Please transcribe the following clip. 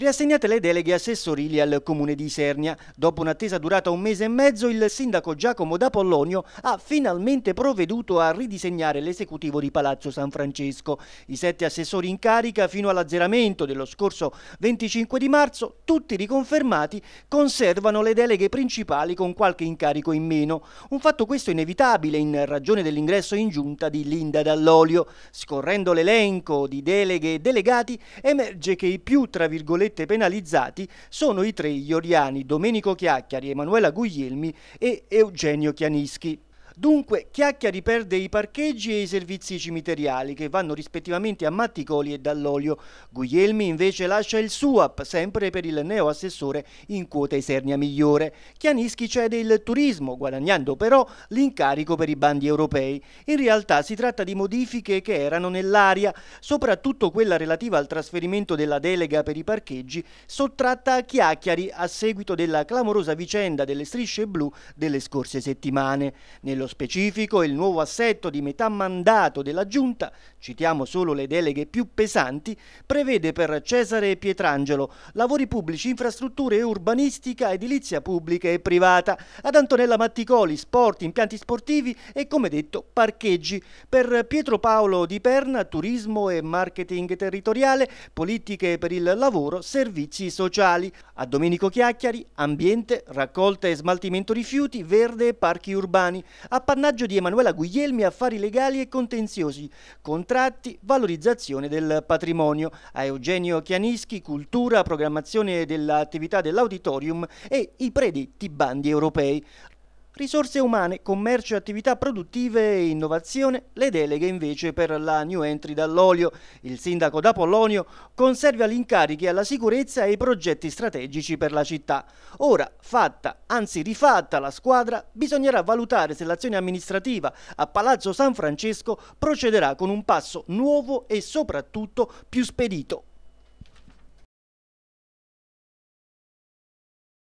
Riassegnate le deleghe assessorili al comune di Isernia. Dopo un'attesa durata un mese e mezzo, il sindaco Giacomo D'Apollonio ha finalmente provveduto a ridisegnare l'esecutivo di Palazzo San Francesco. I sette assessori in carica fino all'azzeramento dello scorso 25 di marzo, tutti riconfermati, conservano le deleghe principali con qualche incarico in meno. Un fatto questo inevitabile in ragione dell'ingresso in giunta di Linda Dall'Olio. Scorrendo l'elenco di deleghe e delegati, emerge che i più, tra virgolette, virgolette penalizzati sono i tre ioriani Domenico Chiacchiari, Emanuela Guglielmi e Eugenio Chianischi. Dunque, Chiacchiari perde i parcheggi e i servizi cimiteriali, che vanno rispettivamente a Matticoli e Dall'Olio. Guglielmi invece lascia il SUAP, sempre per il neoassessore in quota Isernia migliore. Chianischi cede il turismo, guadagnando però l'incarico per i bandi europei. In realtà si tratta di modifiche che erano nell'aria, soprattutto quella relativa al trasferimento della delega per i parcheggi, sottratta a Chiacchiari a seguito della clamorosa vicenda delle strisce blu delle scorse settimane. Nello specifico, il nuovo assetto di metà mandato della Giunta, citiamo solo le deleghe più pesanti, prevede per Cesare Pietrangelo lavori pubblici, infrastrutture e urbanistica, edilizia pubblica e privata, ad Antonella Matticoli sport, impianti sportivi e come detto parcheggi, per Pietro Paolo Di Perna turismo e marketing territoriale, politiche per il lavoro, servizi sociali, a Domenico Chiacchiari ambiente, raccolta e smaltimento rifiuti, verde e parchi urbani, a appannaggio di Emanuela Guglielmi affari legali e contenziosi, contratti, valorizzazione del patrimonio, a Eugenio Chianischi cultura, programmazione dell'attività dell'auditorium e i predetti bandi europei. Risorse umane, commercio e attività produttive e innovazione, le deleghe invece per la new entry dall'olio. Il sindaco d'Apollonio conserva gli incarichi alla sicurezza e i progetti strategici per la città. Ora, fatta, anzi rifatta la squadra, bisognerà valutare se l'azione amministrativa a Palazzo San Francesco procederà con un passo nuovo e soprattutto più spedito.